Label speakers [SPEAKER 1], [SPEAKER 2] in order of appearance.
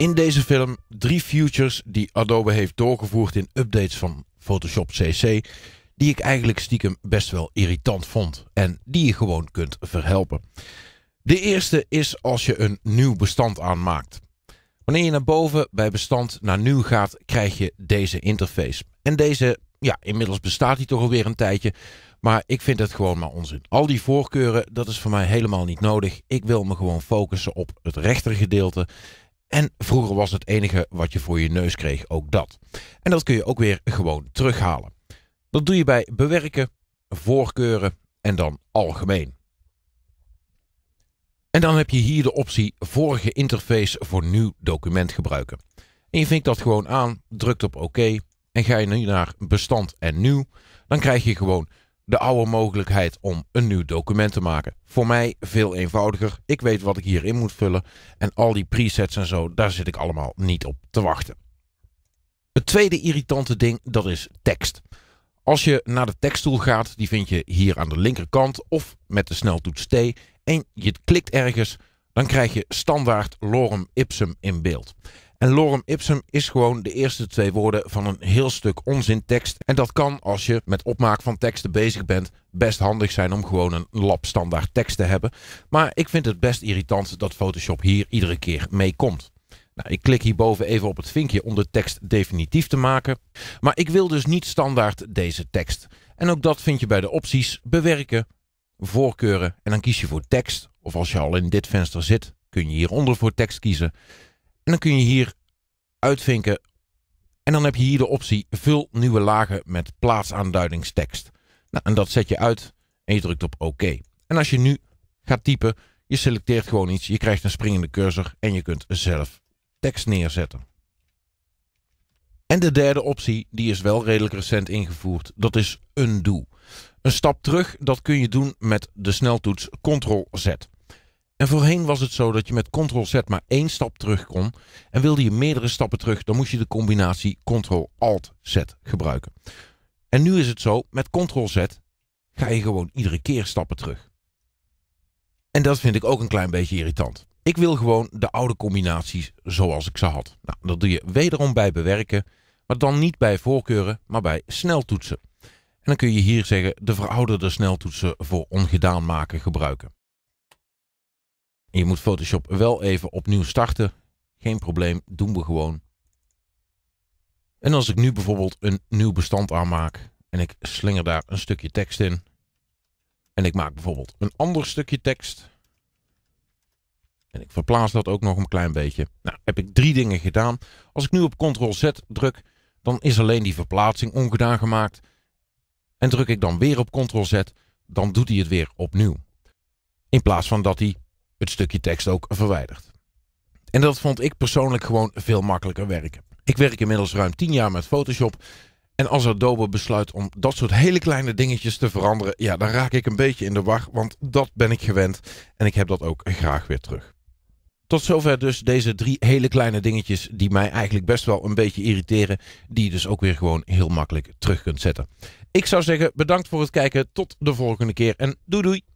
[SPEAKER 1] In deze film drie futures die Adobe heeft doorgevoerd in updates van Photoshop CC, die ik eigenlijk stiekem best wel irritant vond en die je gewoon kunt verhelpen. De eerste is als je een nieuw bestand aanmaakt. Wanneer je naar boven bij bestand naar nieuw gaat, krijg je deze interface. En deze, ja, inmiddels bestaat die toch alweer een tijdje, maar ik vind het gewoon maar onzin. Al die voorkeuren, dat is voor mij helemaal niet nodig. Ik wil me gewoon focussen op het rechtergedeelte en vroeger was het enige wat je voor je neus kreeg ook dat. En dat kun je ook weer gewoon terughalen. Dat doe je bij bewerken, voorkeuren en dan algemeen. En dan heb je hier de optie vorige interface voor nieuw document gebruiken. En je vinkt dat gewoon aan, drukt op oké en ga je nu naar bestand en nieuw. Dan krijg je gewoon de oude mogelijkheid om een nieuw document te maken. Voor mij veel eenvoudiger. Ik weet wat ik hierin moet vullen. En al die presets en zo, daar zit ik allemaal niet op te wachten. Het tweede irritante ding, dat is tekst. Als je naar de teksttool gaat, die vind je hier aan de linkerkant of met de sneltoets T en je klikt ergens, dan krijg je standaard lorem ipsum in beeld. En lorem ipsum is gewoon de eerste twee woorden van een heel stuk onzin tekst, En dat kan, als je met opmaak van teksten bezig bent, best handig zijn om gewoon een lab standaard tekst te hebben. Maar ik vind het best irritant dat Photoshop hier iedere keer mee komt. Nou, ik klik hierboven even op het vinkje om de tekst definitief te maken. Maar ik wil dus niet standaard deze tekst. En ook dat vind je bij de opties bewerken, voorkeuren en dan kies je voor tekst. Of als je al in dit venster zit, kun je hieronder voor tekst kiezen. En dan kun je hier uitvinken. En dan heb je hier de optie vul nieuwe lagen met plaatsaanduidingstekst. Nou, en dat zet je uit en je drukt op OK. En als je nu gaat typen, je selecteert gewoon iets, je krijgt een springende cursor en je kunt zelf tekst neerzetten. En de derde optie, die is wel redelijk recent ingevoerd, dat is undo. Een stap terug, dat kun je doen met de sneltoets Ctrl-Z. En voorheen was het zo dat je met Ctrl-Z maar één stap terug kon. En wilde je meerdere stappen terug, dan moest je de combinatie Ctrl-Alt-Z gebruiken. En nu is het zo, met Ctrl-Z ga je gewoon iedere keer stappen terug. En dat vind ik ook een klein beetje irritant. Ik wil gewoon de oude combinaties zoals ik ze had. Nou, dat doe je wederom bij bewerken, maar dan niet bij voorkeuren, maar bij sneltoetsen. En dan kun je hier zeggen de verouderde sneltoetsen voor ongedaan maken gebruiken. Je moet Photoshop wel even opnieuw starten. Geen probleem, doen we gewoon. En als ik nu bijvoorbeeld een nieuw bestand aanmaak en ik slinger daar een stukje tekst in. En ik maak bijvoorbeeld een ander stukje tekst. En ik verplaats dat ook nog een klein beetje. Nou, heb ik drie dingen gedaan. Als ik nu op Ctrl-Z druk, dan is alleen die verplaatsing ongedaan gemaakt. En druk ik dan weer op Ctrl-Z, dan doet hij het weer opnieuw. In plaats van dat hij het stukje tekst ook verwijderd. En dat vond ik persoonlijk gewoon veel makkelijker werken. Ik werk inmiddels ruim 10 jaar met Photoshop. En als Adobe besluit om dat soort hele kleine dingetjes te veranderen, ja, dan raak ik een beetje in de war, want dat ben ik gewend en ik heb dat ook graag weer terug. Tot zover dus deze drie hele kleine dingetjes die mij eigenlijk best wel een beetje irriteren, die je dus ook weer gewoon heel makkelijk terug kunt zetten. Ik zou zeggen bedankt voor het kijken, tot de volgende keer en doei doei!